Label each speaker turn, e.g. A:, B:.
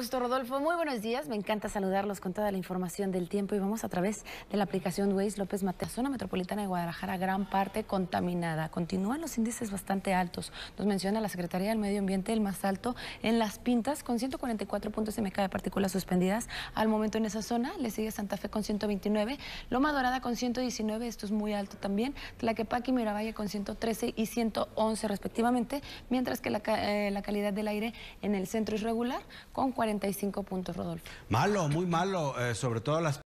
A: gusto, Rodolfo. Muy buenos días. Me encanta saludarlos con toda la información del tiempo y vamos a través de la aplicación Waze López Mateo. Zona metropolitana de Guadalajara, gran parte contaminada. Continúan los índices bastante altos. Nos menciona la Secretaría del Medio Ambiente el más alto en Las Pintas con 144 puntos MK de partículas suspendidas. Al momento en esa zona le sigue Santa Fe con 129, Loma Dorada con 119, esto es muy alto también. Tlaquepaque y Miravalle con 113 y 111 respectivamente, mientras que la, eh, la calidad del aire en el centro es regular con 40 45 puntos, Rodolfo.
B: Malo, muy malo, eh, sobre todo las